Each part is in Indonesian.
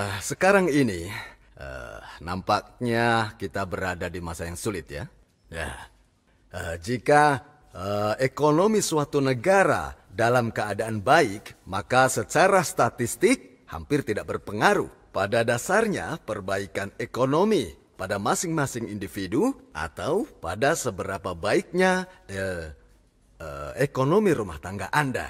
Eh, sekarang ini, uh, nampaknya kita berada di masa yang sulit ya. Ya. Uh, jika uh, ekonomi suatu negara dalam keadaan baik, maka secara statistik hampir tidak berpengaruh. Pada dasarnya, perbaikan ekonomi pada masing-masing individu atau pada seberapa baiknya uh, uh, ekonomi rumah tangga Anda.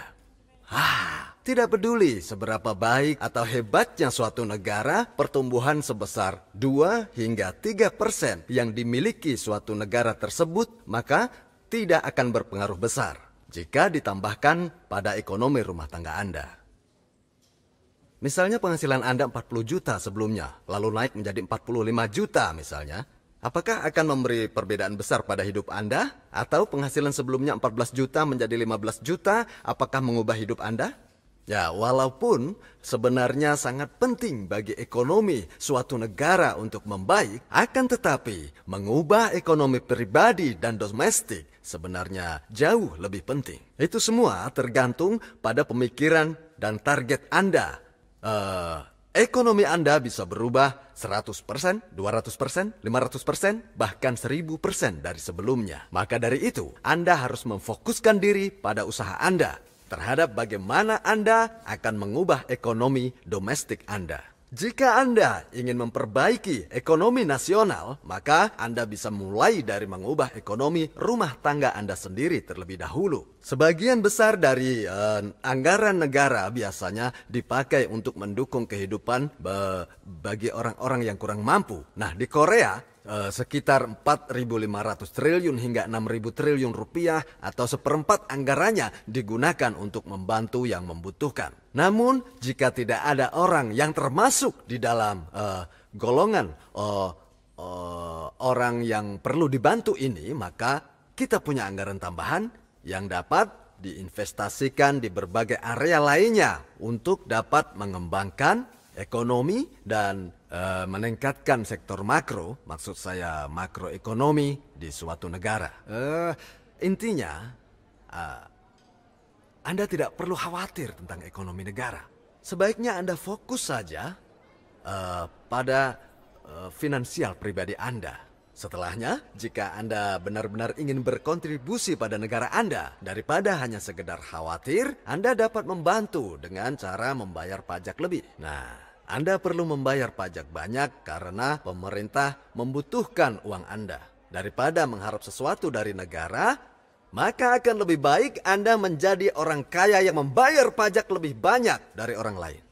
Ah. Tidak peduli seberapa baik atau hebatnya suatu negara, pertumbuhan sebesar 2 hingga 3 persen yang dimiliki suatu negara tersebut, maka tidak akan berpengaruh besar jika ditambahkan pada ekonomi rumah tangga Anda. Misalnya penghasilan Anda 40 juta sebelumnya, lalu naik menjadi 45 juta misalnya, Apakah akan memberi perbedaan besar pada hidup Anda? Atau penghasilan sebelumnya 14 juta menjadi 15 juta, apakah mengubah hidup Anda? Ya, walaupun sebenarnya sangat penting bagi ekonomi suatu negara untuk membaik, akan tetapi mengubah ekonomi pribadi dan domestik sebenarnya jauh lebih penting. Itu semua tergantung pada pemikiran dan target Anda. Uh, ekonomi Anda bisa berubah 100%, 200%, 500%, bahkan 1000% dari sebelumnya. Maka dari itu, Anda harus memfokuskan diri pada usaha Anda terhadap bagaimana Anda akan mengubah ekonomi domestik Anda. Jika Anda ingin memperbaiki ekonomi nasional, maka Anda bisa mulai dari mengubah ekonomi rumah tangga Anda sendiri terlebih dahulu. Sebagian besar dari uh, anggaran negara biasanya dipakai untuk mendukung kehidupan bagi orang-orang yang kurang mampu. Nah, di Korea, Eh, sekitar 4.500 triliun hingga 6.000 triliun rupiah atau seperempat anggarannya digunakan untuk membantu yang membutuhkan. Namun jika tidak ada orang yang termasuk di dalam uh, golongan uh, uh, orang yang perlu dibantu ini, maka kita punya anggaran tambahan yang dapat diinvestasikan di berbagai area lainnya untuk dapat mengembangkan ekonomi dan e, meningkatkan sektor makro, maksud saya makroekonomi di suatu negara. E, intinya, e, Anda tidak perlu khawatir tentang ekonomi negara. Sebaiknya Anda fokus saja e, pada e, finansial pribadi Anda. Setelahnya, jika Anda benar-benar ingin berkontribusi pada negara Anda, daripada hanya sekedar khawatir, Anda dapat membantu dengan cara membayar pajak lebih. Nah, anda perlu membayar pajak banyak karena pemerintah membutuhkan uang Anda. Daripada mengharap sesuatu dari negara, maka akan lebih baik Anda menjadi orang kaya yang membayar pajak lebih banyak dari orang lain.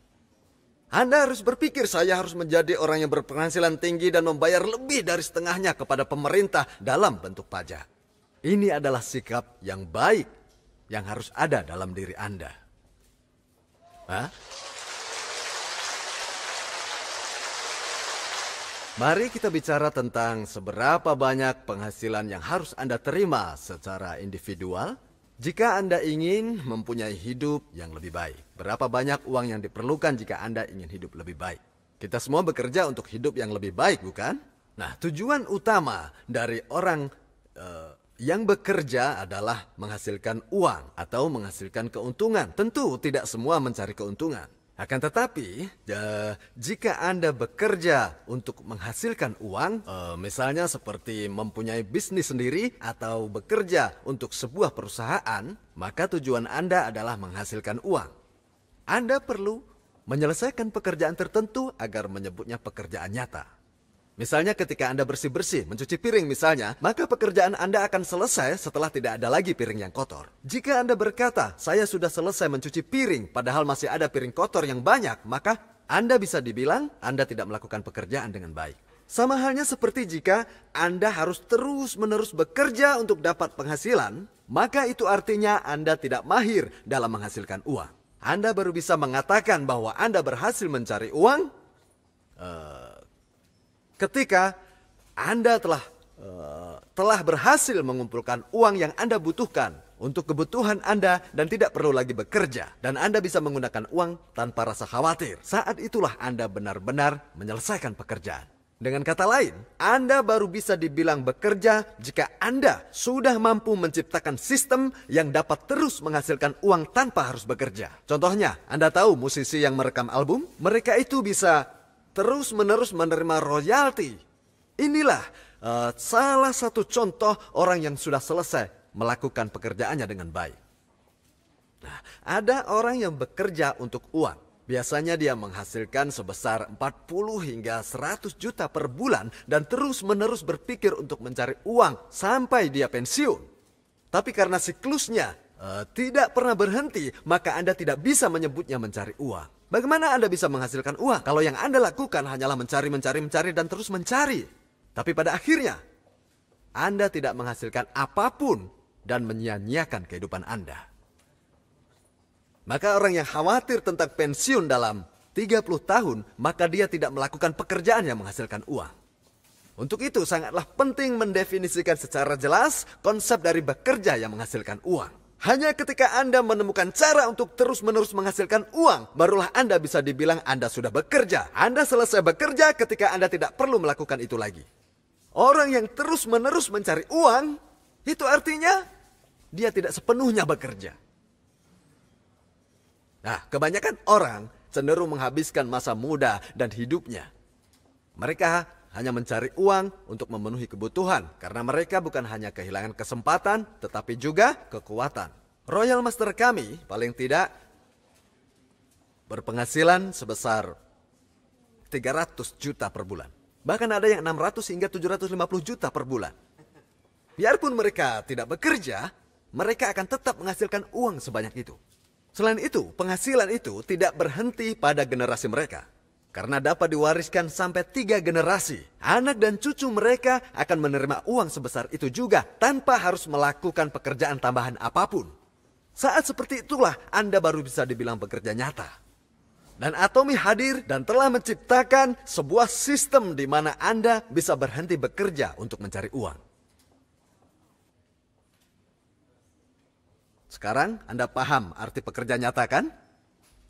Anda harus berpikir saya harus menjadi orang yang berpenghasilan tinggi dan membayar lebih dari setengahnya kepada pemerintah dalam bentuk pajak. Ini adalah sikap yang baik yang harus ada dalam diri Anda. Hah? Mari kita bicara tentang seberapa banyak penghasilan yang harus Anda terima secara individual jika Anda ingin mempunyai hidup yang lebih baik. Berapa banyak uang yang diperlukan jika Anda ingin hidup lebih baik? Kita semua bekerja untuk hidup yang lebih baik, bukan? Nah, tujuan utama dari orang uh, yang bekerja adalah menghasilkan uang atau menghasilkan keuntungan. Tentu tidak semua mencari keuntungan. Akan tetapi, uh, jika Anda bekerja untuk menghasilkan uang, uh, misalnya seperti mempunyai bisnis sendiri atau bekerja untuk sebuah perusahaan, maka tujuan Anda adalah menghasilkan uang. Anda perlu menyelesaikan pekerjaan tertentu agar menyebutnya pekerjaan nyata. Misalnya ketika Anda bersih-bersih, mencuci piring misalnya, maka pekerjaan Anda akan selesai setelah tidak ada lagi piring yang kotor. Jika Anda berkata, saya sudah selesai mencuci piring padahal masih ada piring kotor yang banyak, maka Anda bisa dibilang Anda tidak melakukan pekerjaan dengan baik. Sama halnya seperti jika Anda harus terus-menerus bekerja untuk dapat penghasilan, maka itu artinya Anda tidak mahir dalam menghasilkan uang. Anda baru bisa mengatakan bahwa Anda berhasil mencari uang. Uh, ketika Anda telah eh, telah berhasil mengumpulkan uang yang Anda butuhkan untuk kebutuhan Anda dan tidak perlu lagi bekerja dan Anda bisa menggunakan uang tanpa rasa khawatir. Saat itulah Anda benar-benar menyelesaikan pekerjaan. Dengan kata lain, Anda baru bisa dibilang bekerja jika Anda sudah mampu menciptakan sistem yang dapat terus menghasilkan uang tanpa harus bekerja. Contohnya, Anda tahu musisi yang merekam album? Mereka itu bisa terus-menerus menerima royalti. Inilah uh, salah satu contoh orang yang sudah selesai melakukan pekerjaannya dengan baik. Nah, ada orang yang bekerja untuk uang. Biasanya dia menghasilkan sebesar 40 hingga 100 juta per bulan dan terus-menerus berpikir untuk mencari uang sampai dia pensiun. Tapi karena siklusnya uh, tidak pernah berhenti, maka Anda tidak bisa menyebutnya mencari uang. Bagaimana Anda bisa menghasilkan uang kalau yang Anda lakukan hanyalah mencari, mencari, mencari, dan terus mencari? Tapi pada akhirnya, Anda tidak menghasilkan apapun dan menyia-nyiakan kehidupan Anda. Maka orang yang khawatir tentang pensiun dalam 30 tahun, maka dia tidak melakukan pekerjaan yang menghasilkan uang. Untuk itu sangatlah penting mendefinisikan secara jelas konsep dari bekerja yang menghasilkan uang. Hanya ketika Anda menemukan cara untuk terus-menerus menghasilkan uang, barulah Anda bisa dibilang Anda sudah bekerja. Anda selesai bekerja ketika Anda tidak perlu melakukan itu lagi. Orang yang terus-menerus mencari uang, itu artinya dia tidak sepenuhnya bekerja. Nah, kebanyakan orang cenderung menghabiskan masa muda dan hidupnya. Mereka hanya mencari uang untuk memenuhi kebutuhan karena mereka bukan hanya kehilangan kesempatan tetapi juga kekuatan. Royal Master kami paling tidak berpenghasilan sebesar 300 juta per bulan. Bahkan ada yang 600 hingga 750 juta per bulan. Biarpun mereka tidak bekerja, mereka akan tetap menghasilkan uang sebanyak itu. Selain itu, penghasilan itu tidak berhenti pada generasi mereka. Karena dapat diwariskan sampai tiga generasi, anak dan cucu mereka akan menerima uang sebesar itu juga tanpa harus melakukan pekerjaan tambahan apapun. Saat seperti itulah Anda baru bisa dibilang pekerja nyata. Dan Atomi hadir dan telah menciptakan sebuah sistem di mana Anda bisa berhenti bekerja untuk mencari uang. Sekarang Anda paham arti pekerja nyata kan?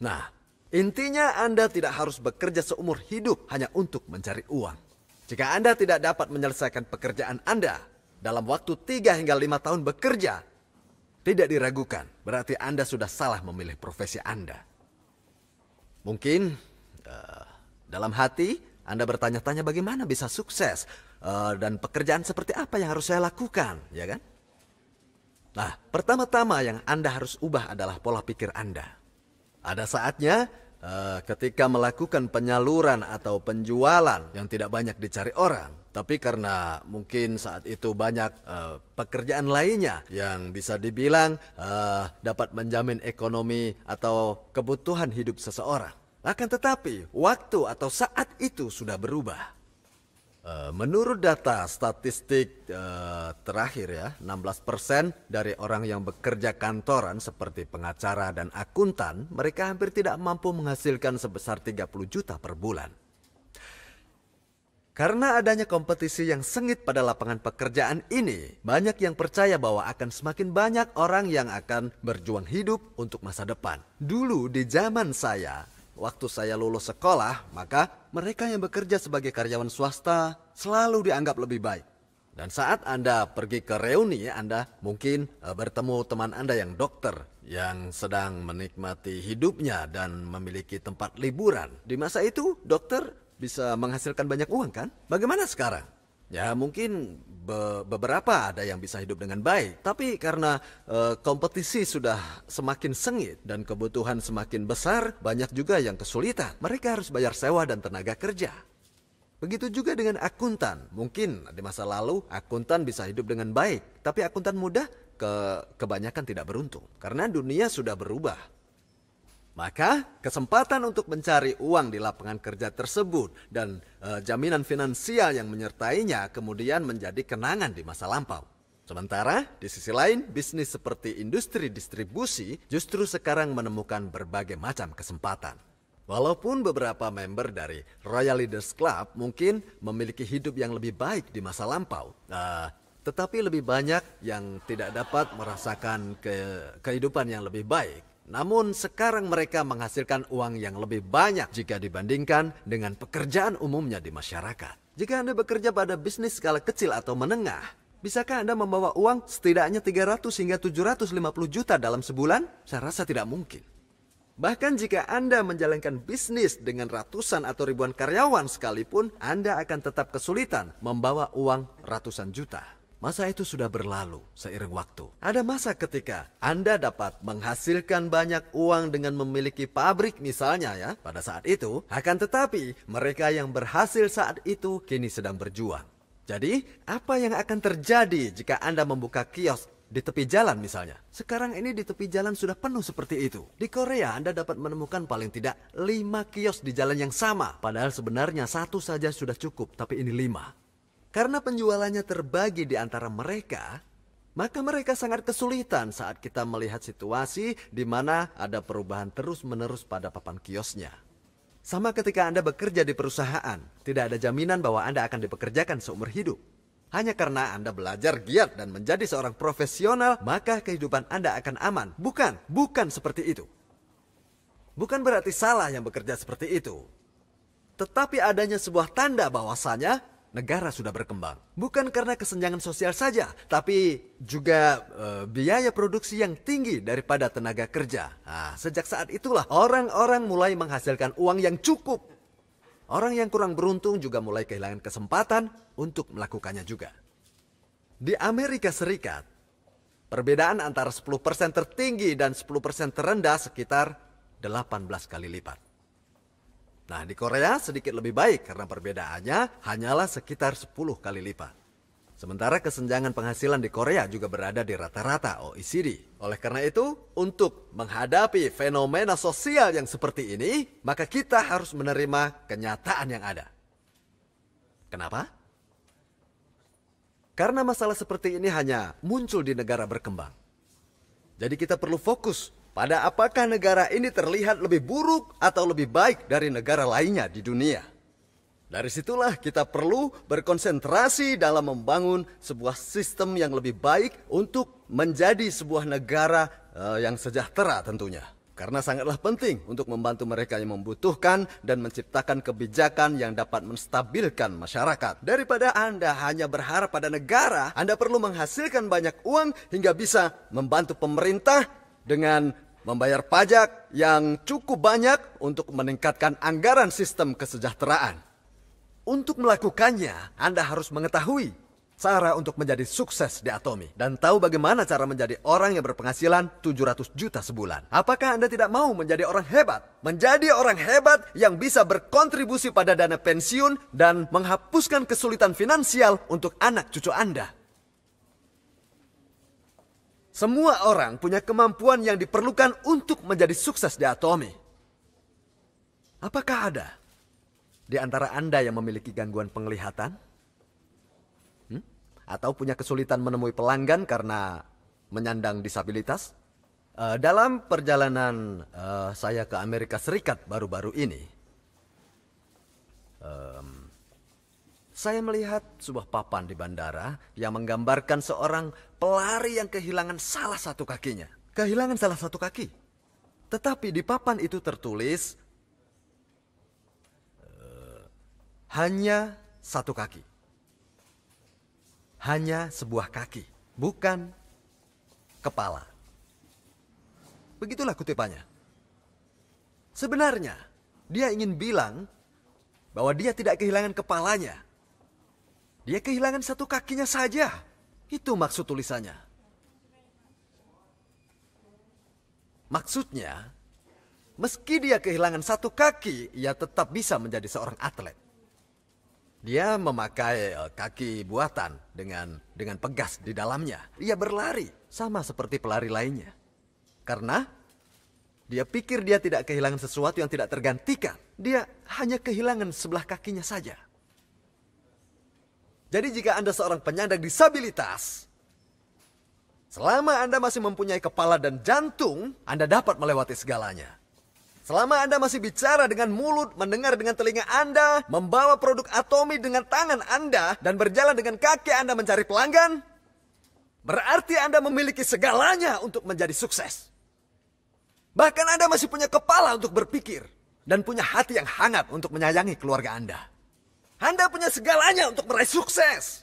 Nah, Intinya Anda tidak harus bekerja seumur hidup hanya untuk mencari uang. Jika Anda tidak dapat menyelesaikan pekerjaan Anda dalam waktu 3 hingga 5 tahun bekerja, tidak diragukan berarti Anda sudah salah memilih profesi Anda. Mungkin uh, dalam hati Anda bertanya-tanya bagaimana bisa sukses uh, dan pekerjaan seperti apa yang harus saya lakukan, ya kan? Nah, pertama-tama yang Anda harus ubah adalah pola pikir Anda. Ada saatnya uh, ketika melakukan penyaluran atau penjualan yang tidak banyak dicari orang, tapi karena mungkin saat itu banyak uh, pekerjaan lainnya yang bisa dibilang uh, dapat menjamin ekonomi atau kebutuhan hidup seseorang. Akan tetapi, waktu atau saat itu sudah berubah. Eh, menurut data statistik eh, terakhir ya, 16% dari orang yang bekerja kantoran seperti pengacara dan akuntan, mereka hampir tidak mampu menghasilkan sebesar 30 juta per bulan. Karena adanya kompetisi yang sengit pada lapangan pekerjaan ini, banyak yang percaya bahwa akan semakin banyak orang yang akan berjuang hidup untuk masa depan. Dulu di zaman saya, Waktu saya lulus sekolah, maka mereka yang bekerja sebagai karyawan swasta selalu dianggap lebih baik. Dan saat Anda pergi ke reuni, Anda mungkin eh, bertemu teman Anda yang dokter, yang sedang menikmati hidupnya dan memiliki tempat liburan. Di masa itu, dokter bisa menghasilkan banyak uang kan? Bagaimana sekarang? Ya mungkin be beberapa ada yang bisa hidup dengan baik, tapi karena e, kompetisi sudah semakin sengit dan kebutuhan semakin besar, banyak juga yang kesulitan. Mereka harus bayar sewa dan tenaga kerja. Begitu juga dengan akuntan. Mungkin di masa lalu akuntan bisa hidup dengan baik, tapi akuntan muda ke kebanyakan tidak beruntung karena dunia sudah berubah. Maka kesempatan untuk mencari uang di lapangan kerja tersebut dan e, jaminan finansial yang menyertainya kemudian menjadi kenangan di masa lampau. Sementara di sisi lain, bisnis seperti industri distribusi justru sekarang menemukan berbagai macam kesempatan. Walaupun beberapa member dari Royal Leaders Club mungkin memiliki hidup yang lebih baik di masa lampau, uh, tetapi lebih banyak yang tidak dapat merasakan ke kehidupan yang lebih baik namun sekarang mereka menghasilkan uang yang lebih banyak jika dibandingkan dengan pekerjaan umumnya di masyarakat. Jika Anda bekerja pada bisnis skala kecil atau menengah, bisakah Anda membawa uang setidaknya 300 hingga 750 juta dalam sebulan? Saya rasa tidak mungkin. Bahkan jika Anda menjalankan bisnis dengan ratusan atau ribuan karyawan sekalipun, Anda akan tetap kesulitan membawa uang ratusan juta. Masa itu sudah berlalu seiring waktu. Ada masa ketika Anda dapat menghasilkan banyak uang dengan memiliki pabrik misalnya ya. Pada saat itu, akan tetapi mereka yang berhasil saat itu kini sedang berjuang. Jadi, apa yang akan terjadi jika Anda membuka kios di tepi jalan misalnya. Sekarang ini di tepi jalan sudah penuh seperti itu. Di Korea Anda dapat menemukan paling tidak lima kios di jalan yang sama. Padahal sebenarnya satu saja sudah cukup, tapi ini lima karena penjualannya terbagi di antara mereka, maka mereka sangat kesulitan saat kita melihat situasi di mana ada perubahan terus-menerus pada papan kiosnya. Sama ketika Anda bekerja di perusahaan, tidak ada jaminan bahwa Anda akan dipekerjakan seumur hidup. Hanya karena Anda belajar giat dan menjadi seorang profesional, maka kehidupan Anda akan aman. Bukan, bukan seperti itu. Bukan berarti salah yang bekerja seperti itu. Tetapi adanya sebuah tanda bahwasanya negara sudah berkembang. Bukan karena kesenjangan sosial saja, tapi juga e, biaya produksi yang tinggi daripada tenaga kerja. Nah, sejak saat itulah orang-orang mulai menghasilkan uang yang cukup. Orang yang kurang beruntung juga mulai kehilangan kesempatan untuk melakukannya juga. Di Amerika Serikat, perbedaan antara 10% tertinggi dan 10% terendah sekitar 18 kali lipat. Nah, di Korea sedikit lebih baik karena perbedaannya hanyalah sekitar 10 kali lipat. Sementara kesenjangan penghasilan di Korea juga berada di rata-rata OECD. Oleh karena itu, untuk menghadapi fenomena sosial yang seperti ini, maka kita harus menerima kenyataan yang ada. Kenapa? Karena masalah seperti ini hanya muncul di negara berkembang. Jadi kita perlu fokus pada apakah negara ini terlihat lebih buruk atau lebih baik dari negara lainnya di dunia? Dari situlah kita perlu berkonsentrasi dalam membangun sebuah sistem yang lebih baik untuk menjadi sebuah negara uh, yang sejahtera tentunya. Karena sangatlah penting untuk membantu mereka yang membutuhkan dan menciptakan kebijakan yang dapat menstabilkan masyarakat. Daripada Anda hanya berharap pada negara, Anda perlu menghasilkan banyak uang hingga bisa membantu pemerintah dengan membayar pajak yang cukup banyak untuk meningkatkan anggaran sistem kesejahteraan. Untuk melakukannya, Anda harus mengetahui cara untuk menjadi sukses di Atomi dan tahu bagaimana cara menjadi orang yang berpenghasilan 700 juta sebulan. Apakah Anda tidak mau menjadi orang hebat? Menjadi orang hebat yang bisa berkontribusi pada dana pensiun dan menghapuskan kesulitan finansial untuk anak cucu Anda. Semua orang punya kemampuan yang diperlukan untuk menjadi sukses di Atomi. Apakah ada di antara Anda yang memiliki gangguan penglihatan? Hmm? Atau punya kesulitan menemui pelanggan karena menyandang disabilitas? Uh, dalam perjalanan uh, saya ke Amerika Serikat baru-baru ini, um, saya melihat sebuah papan di bandara yang menggambarkan seorang pelari yang kehilangan salah satu kakinya. Kehilangan salah satu kaki. Tetapi di papan itu tertulis eh, hanya satu kaki. Hanya sebuah kaki, bukan kepala. Begitulah kutipannya. Sebenarnya, dia ingin bilang bahwa dia tidak kehilangan kepalanya, dia kehilangan satu kakinya saja. Itu maksud tulisannya. Maksudnya, meski dia kehilangan satu kaki, ia tetap bisa menjadi seorang atlet. Dia memakai eh, kaki buatan dengan dengan pegas di dalamnya. Ia berlari sama seperti pelari lainnya. Karena dia pikir dia tidak kehilangan sesuatu yang tidak tergantikan. Dia hanya kehilangan sebelah kakinya saja. Jadi jika Anda seorang penyandang disabilitas, selama Anda masih mempunyai kepala dan jantung, Anda dapat melewati segalanya. Selama Anda masih bicara dengan mulut, mendengar dengan telinga Anda, membawa produk atomi dengan tangan Anda, dan berjalan dengan kaki Anda mencari pelanggan, berarti Anda memiliki segalanya untuk menjadi sukses. Bahkan Anda masih punya kepala untuk berpikir dan punya hati yang hangat untuk menyayangi keluarga Anda. Anda punya segalanya untuk meraih sukses.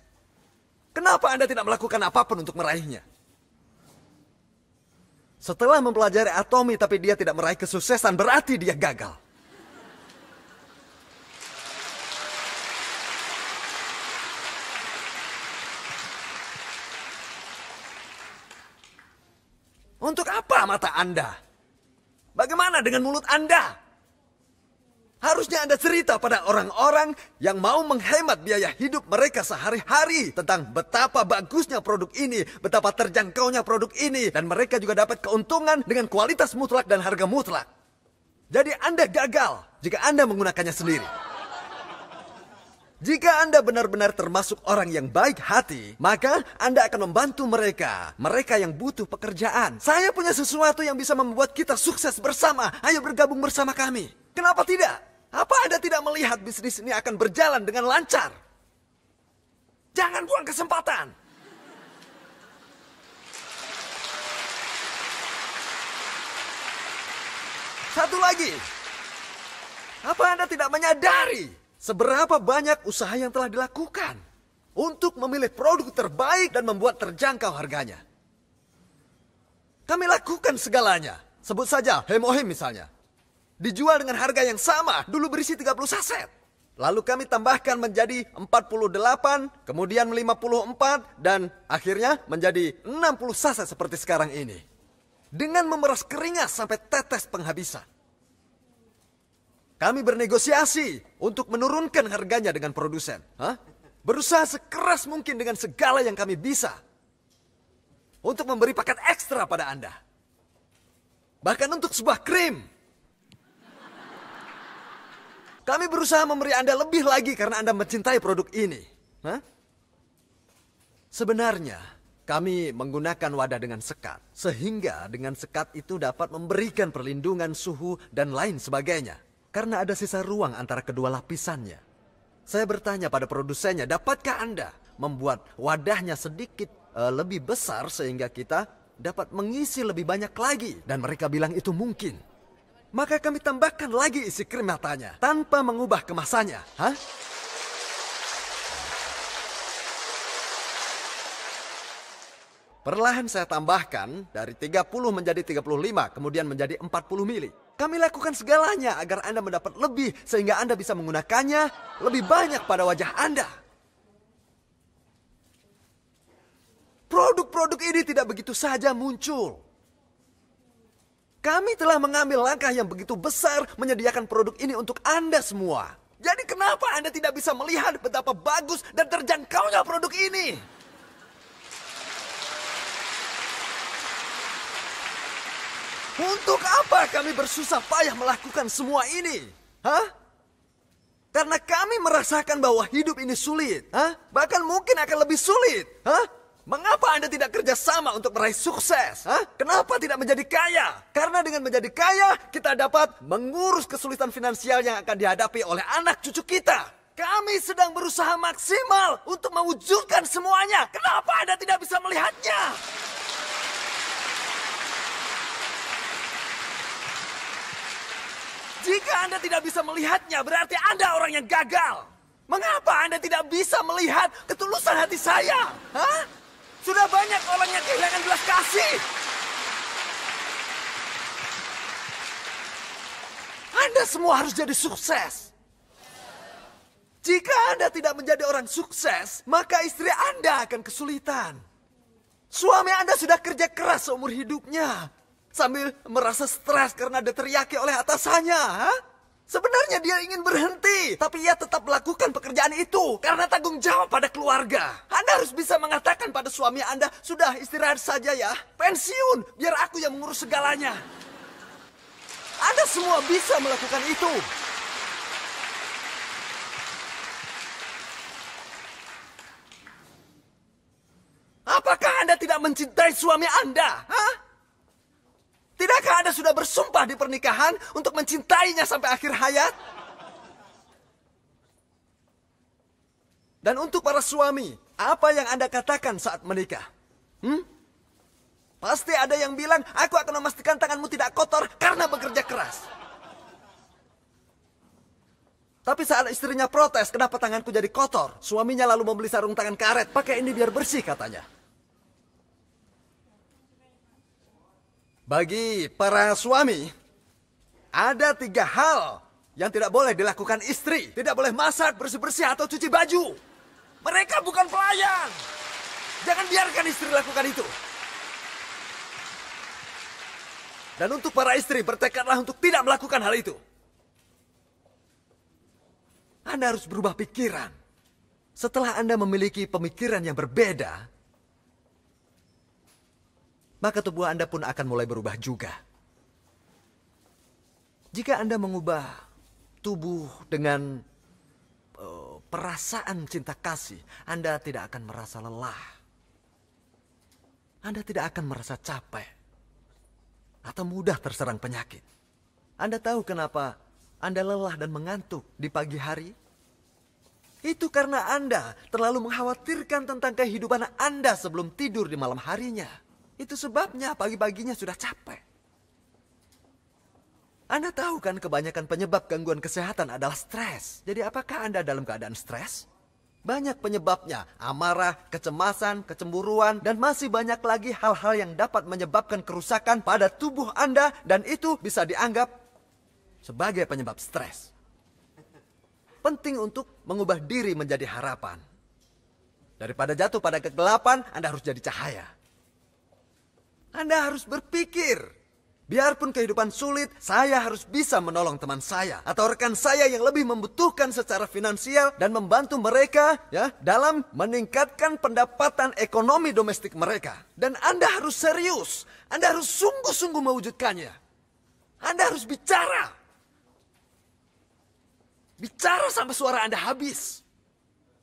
Kenapa Anda tidak melakukan apapun untuk meraihnya? Setelah mempelajari atomi tapi dia tidak meraih kesuksesan, berarti dia gagal. Untuk apa mata Anda? Bagaimana dengan mulut Anda? Harusnya Anda cerita pada orang-orang yang mau menghemat biaya hidup mereka sehari-hari tentang betapa bagusnya produk ini, betapa terjangkaunya produk ini, dan mereka juga dapat keuntungan dengan kualitas mutlak dan harga mutlak. Jadi Anda gagal jika Anda menggunakannya sendiri. Jika Anda benar-benar termasuk orang yang baik hati, maka Anda akan membantu mereka. Mereka yang butuh pekerjaan. Saya punya sesuatu yang bisa membuat kita sukses bersama. Ayo bergabung bersama kami. Kenapa tidak? Apa Anda tidak melihat bisnis ini akan berjalan dengan lancar? Jangan buang kesempatan. Satu lagi. Apa Anda tidak menyadari seberapa banyak usaha yang telah dilakukan untuk memilih produk terbaik dan membuat terjangkau harganya? Kami lakukan segalanya. Sebut saja Hemohim misalnya. Dijual dengan harga yang sama, dulu berisi 30 saset. Lalu kami tambahkan menjadi 48, kemudian 54, dan akhirnya menjadi 60 saset seperti sekarang ini. Dengan memeras keringat sampai tetes penghabisan. Kami bernegosiasi untuk menurunkan harganya dengan produsen. Hah? Berusaha sekeras mungkin dengan segala yang kami bisa. Untuk memberi paket ekstra pada Anda. Bahkan untuk sebuah krim. Kami berusaha memberi Anda lebih lagi karena Anda mencintai produk ini. Hah? Sebenarnya, kami menggunakan wadah dengan sekat, sehingga dengan sekat itu dapat memberikan perlindungan suhu dan lain sebagainya. Karena ada sisa ruang antara kedua lapisannya. Saya bertanya pada produsennya, dapatkah Anda membuat wadahnya sedikit uh, lebih besar sehingga kita dapat mengisi lebih banyak lagi? Dan mereka bilang itu mungkin maka kami tambahkan lagi isi krim matanya tanpa mengubah kemasannya. Hah? Perlahan saya tambahkan dari 30 menjadi 35, kemudian menjadi 40 mili. Kami lakukan segalanya agar Anda mendapat lebih sehingga Anda bisa menggunakannya lebih banyak pada wajah Anda. Produk-produk ini tidak begitu saja muncul. Kami telah mengambil langkah yang begitu besar menyediakan produk ini untuk Anda semua. Jadi kenapa Anda tidak bisa melihat betapa bagus dan terjangkaunya produk ini? Untuk apa kami bersusah payah melakukan semua ini? Hah? Karena kami merasakan bahwa hidup ini sulit, hah? Bahkan mungkin akan lebih sulit, hah? Mengapa Anda tidak kerja sama untuk meraih sukses? Hah? Kenapa tidak menjadi kaya? Karena dengan menjadi kaya, kita dapat mengurus kesulitan finansial yang akan dihadapi oleh anak cucu kita. Kami sedang berusaha maksimal untuk mewujudkan semuanya. Kenapa Anda tidak bisa melihatnya? Jika Anda tidak bisa melihatnya, berarti Anda orang yang gagal. Mengapa Anda tidak bisa melihat ketulusan hati saya? Hah? Sudah banyak orang yang kehilangan belas kasih. Anda semua harus jadi sukses. Jika Anda tidak menjadi orang sukses, maka istri Anda akan kesulitan. Suami Anda sudah kerja keras seumur hidupnya. Sambil merasa stres karena diteriaki oleh atasannya. Ha? Sebenarnya dia ingin berhenti, tapi ia tetap melakukan pekerjaan itu karena tanggung jawab pada keluarga. Anda harus bisa mengatakan pada suami Anda, "Sudah istirahat saja ya, pensiun, biar aku yang mengurus segalanya." Anda semua bisa melakukan itu. Apakah Anda tidak mencintai suami Anda? Hah? Tidakkah Anda sudah bersumpah di pernikahan untuk mencintainya sampai akhir hayat? Dan untuk para suami, apa yang Anda katakan saat menikah? Hmm? Pasti ada yang bilang, aku akan memastikan tanganmu tidak kotor karena bekerja keras. Tapi saat istrinya protes, kenapa tanganku jadi kotor? Suaminya lalu membeli sarung tangan karet, pakai ini biar bersih katanya. Bagi para suami, ada tiga hal yang tidak boleh dilakukan istri. Tidak boleh masak, bersih-bersih, atau cuci baju. Mereka bukan pelayan. Jangan biarkan istri lakukan itu. Dan untuk para istri, bertekadlah untuk tidak melakukan hal itu. Anda harus berubah pikiran. Setelah Anda memiliki pemikiran yang berbeda, maka tubuh Anda pun akan mulai berubah juga. Jika Anda mengubah tubuh dengan uh, perasaan cinta kasih, Anda tidak akan merasa lelah. Anda tidak akan merasa capek atau mudah terserang penyakit. Anda tahu kenapa Anda lelah dan mengantuk di pagi hari? Itu karena Anda terlalu mengkhawatirkan tentang kehidupan Anda sebelum tidur di malam harinya. Itu sebabnya pagi-paginya sudah capek. Anda tahu kan kebanyakan penyebab gangguan kesehatan adalah stres. Jadi apakah Anda dalam keadaan stres? Banyak penyebabnya, amarah, kecemasan, kecemburuan, dan masih banyak lagi hal-hal yang dapat menyebabkan kerusakan pada tubuh Anda dan itu bisa dianggap sebagai penyebab stres. Penting untuk mengubah diri menjadi harapan. Daripada jatuh pada kegelapan, Anda harus jadi cahaya. Anda harus berpikir. Biarpun kehidupan sulit, saya harus bisa menolong teman saya atau rekan saya yang lebih membutuhkan secara finansial dan membantu mereka ya dalam meningkatkan pendapatan ekonomi domestik mereka. Dan Anda harus serius, Anda harus sungguh-sungguh mewujudkannya. Anda harus bicara. Bicara sampai suara Anda habis.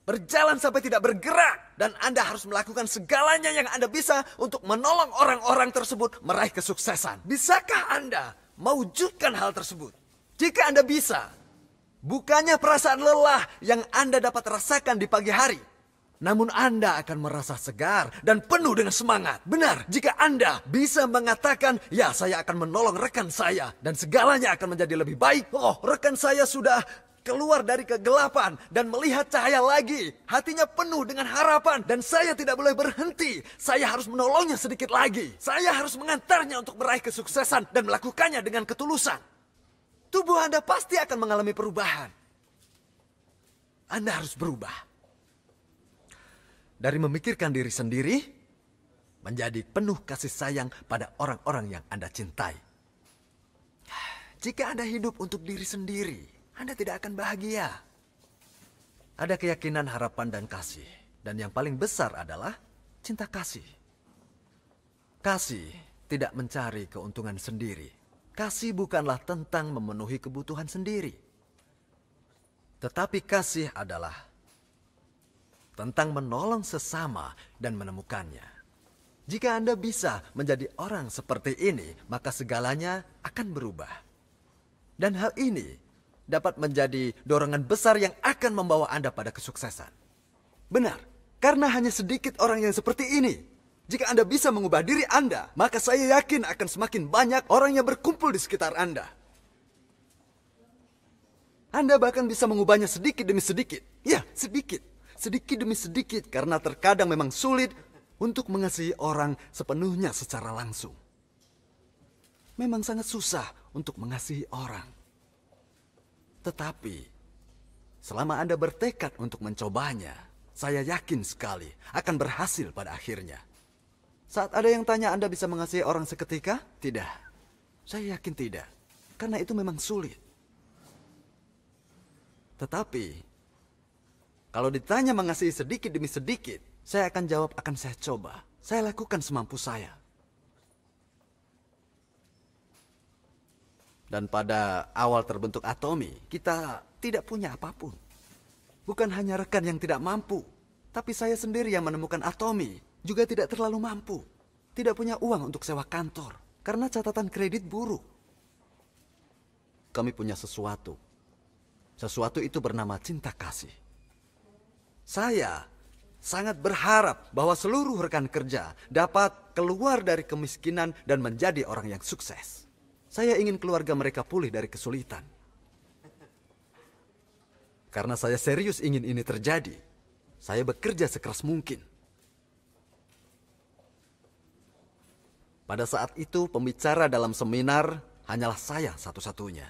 Berjalan sampai tidak bergerak. Dan Anda harus melakukan segalanya yang Anda bisa untuk menolong orang-orang tersebut meraih kesuksesan. Bisakah Anda mewujudkan hal tersebut? Jika Anda bisa, bukannya perasaan lelah yang Anda dapat rasakan di pagi hari, namun Anda akan merasa segar dan penuh dengan semangat. Benar, jika Anda bisa mengatakan, "Ya, saya akan menolong rekan saya dan segalanya akan menjadi lebih baik." Oh, rekan saya sudah keluar dari kegelapan dan melihat cahaya lagi. Hatinya penuh dengan harapan dan saya tidak boleh berhenti. Saya harus menolongnya sedikit lagi. Saya harus mengantarnya untuk meraih kesuksesan dan melakukannya dengan ketulusan. Tubuh Anda pasti akan mengalami perubahan. Anda harus berubah. Dari memikirkan diri sendiri menjadi penuh kasih sayang pada orang-orang yang Anda cintai. Jika Anda hidup untuk diri sendiri, anda tidak akan bahagia. Ada keyakinan, harapan, dan kasih. Dan yang paling besar adalah cinta kasih. Kasih tidak mencari keuntungan sendiri. Kasih bukanlah tentang memenuhi kebutuhan sendiri. Tetapi kasih adalah tentang menolong sesama dan menemukannya. Jika Anda bisa menjadi orang seperti ini, maka segalanya akan berubah. Dan hal ini dapat menjadi dorongan besar yang akan membawa Anda pada kesuksesan. Benar, karena hanya sedikit orang yang seperti ini. Jika Anda bisa mengubah diri Anda, maka saya yakin akan semakin banyak orang yang berkumpul di sekitar Anda. Anda bahkan bisa mengubahnya sedikit demi sedikit. Ya, sedikit. Sedikit demi sedikit karena terkadang memang sulit untuk mengasihi orang sepenuhnya secara langsung. Memang sangat susah untuk mengasihi orang. Tetapi, selama Anda bertekad untuk mencobanya, saya yakin sekali akan berhasil pada akhirnya. Saat ada yang tanya Anda bisa mengasihi orang seketika? Tidak. Saya yakin tidak. Karena itu memang sulit. Tetapi, kalau ditanya mengasihi sedikit demi sedikit, saya akan jawab akan saya coba. Saya lakukan semampu saya. Dan pada awal terbentuk Atomi, kita tidak punya apapun. Bukan hanya rekan yang tidak mampu, tapi saya sendiri yang menemukan Atomi juga tidak terlalu mampu. Tidak punya uang untuk sewa kantor karena catatan kredit buruk. Kami punya sesuatu. Sesuatu itu bernama cinta kasih. Saya sangat berharap bahwa seluruh rekan kerja dapat keluar dari kemiskinan dan menjadi orang yang sukses. Saya ingin keluarga mereka pulih dari kesulitan. Karena saya serius ingin ini terjadi, saya bekerja sekeras mungkin. Pada saat itu, pembicara dalam seminar hanyalah saya satu-satunya.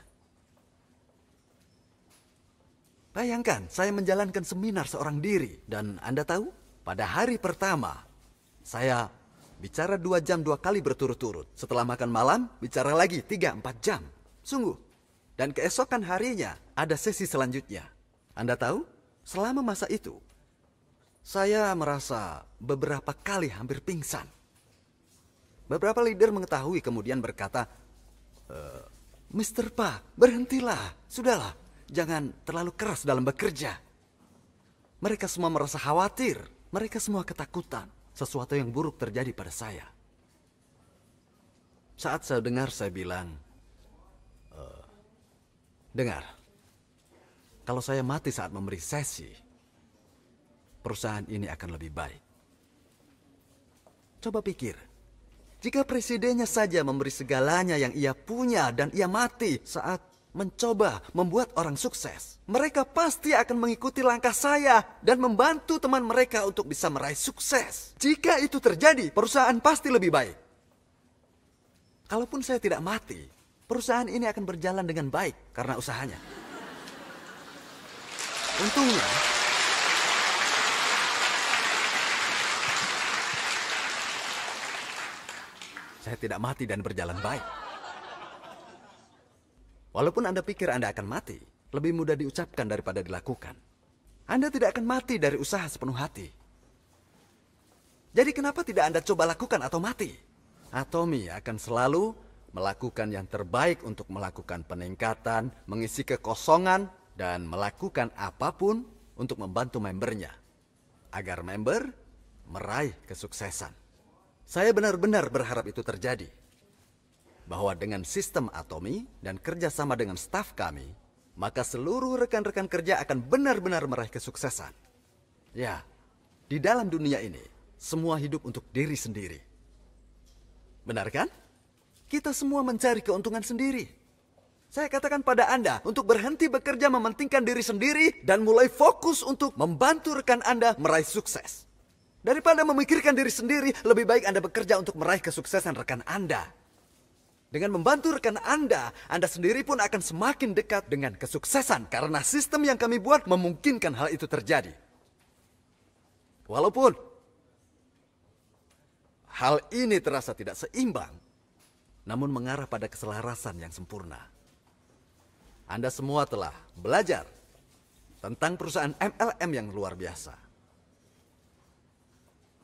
Bayangkan, saya menjalankan seminar seorang diri, dan Anda tahu, pada hari pertama saya bicara dua jam dua kali berturut-turut. Setelah makan malam, bicara lagi tiga empat jam. Sungguh. Dan keesokan harinya ada sesi selanjutnya. Anda tahu, selama masa itu, saya merasa beberapa kali hampir pingsan. Beberapa leader mengetahui kemudian berkata, e, eh, Mr. Pak, berhentilah, sudahlah, jangan terlalu keras dalam bekerja. Mereka semua merasa khawatir, mereka semua ketakutan sesuatu yang buruk terjadi pada saya. Saat saya dengar, saya bilang, e, Dengar, kalau saya mati saat memberi sesi, perusahaan ini akan lebih baik. Coba pikir, jika presidennya saja memberi segalanya yang ia punya dan ia mati saat mencoba membuat orang sukses, mereka pasti akan mengikuti langkah saya dan membantu teman mereka untuk bisa meraih sukses. Jika itu terjadi, perusahaan pasti lebih baik. Kalaupun saya tidak mati, perusahaan ini akan berjalan dengan baik karena usahanya. Untungnya, saya tidak mati dan berjalan baik. Walaupun Anda pikir Anda akan mati, lebih mudah diucapkan daripada dilakukan. Anda tidak akan mati dari usaha sepenuh hati. Jadi kenapa tidak Anda coba lakukan atau mati? Atomi akan selalu melakukan yang terbaik untuk melakukan peningkatan, mengisi kekosongan, dan melakukan apapun untuk membantu membernya. Agar member meraih kesuksesan. Saya benar-benar berharap itu terjadi bahwa dengan sistem Atomi dan kerjasama dengan staf kami, maka seluruh rekan-rekan kerja akan benar-benar meraih kesuksesan. Ya, di dalam dunia ini, semua hidup untuk diri sendiri. Benar kan? Kita semua mencari keuntungan sendiri. Saya katakan pada Anda untuk berhenti bekerja mementingkan diri sendiri dan mulai fokus untuk membantu rekan Anda meraih sukses. Daripada memikirkan diri sendiri, lebih baik Anda bekerja untuk meraih kesuksesan rekan Anda. Dengan membantu rekan Anda, Anda sendiri pun akan semakin dekat dengan kesuksesan karena sistem yang kami buat memungkinkan hal itu terjadi. Walaupun hal ini terasa tidak seimbang, namun mengarah pada keselarasan yang sempurna. Anda semua telah belajar tentang perusahaan MLM yang luar biasa.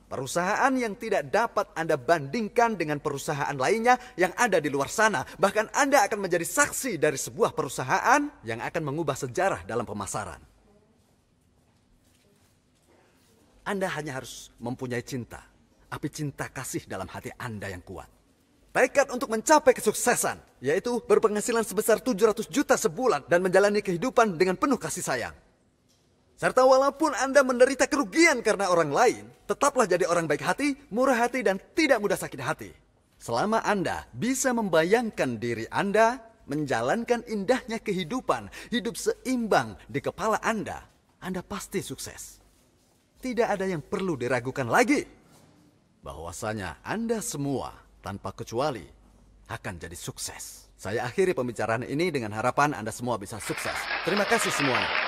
Perusahaan yang tidak dapat Anda bandingkan dengan perusahaan lainnya yang ada di luar sana. Bahkan Anda akan menjadi saksi dari sebuah perusahaan yang akan mengubah sejarah dalam pemasaran. Anda hanya harus mempunyai cinta, api cinta kasih dalam hati Anda yang kuat. Tekad untuk mencapai kesuksesan, yaitu berpenghasilan sebesar 700 juta sebulan dan menjalani kehidupan dengan penuh kasih sayang. Serta walaupun Anda menderita kerugian karena orang lain, tetaplah jadi orang baik hati, murah hati, dan tidak mudah sakit hati. Selama Anda bisa membayangkan diri Anda menjalankan indahnya kehidupan, hidup seimbang di kepala Anda, Anda pasti sukses. Tidak ada yang perlu diragukan lagi bahwasanya Anda semua tanpa kecuali akan jadi sukses. Saya akhiri pembicaraan ini dengan harapan Anda semua bisa sukses. Terima kasih semuanya.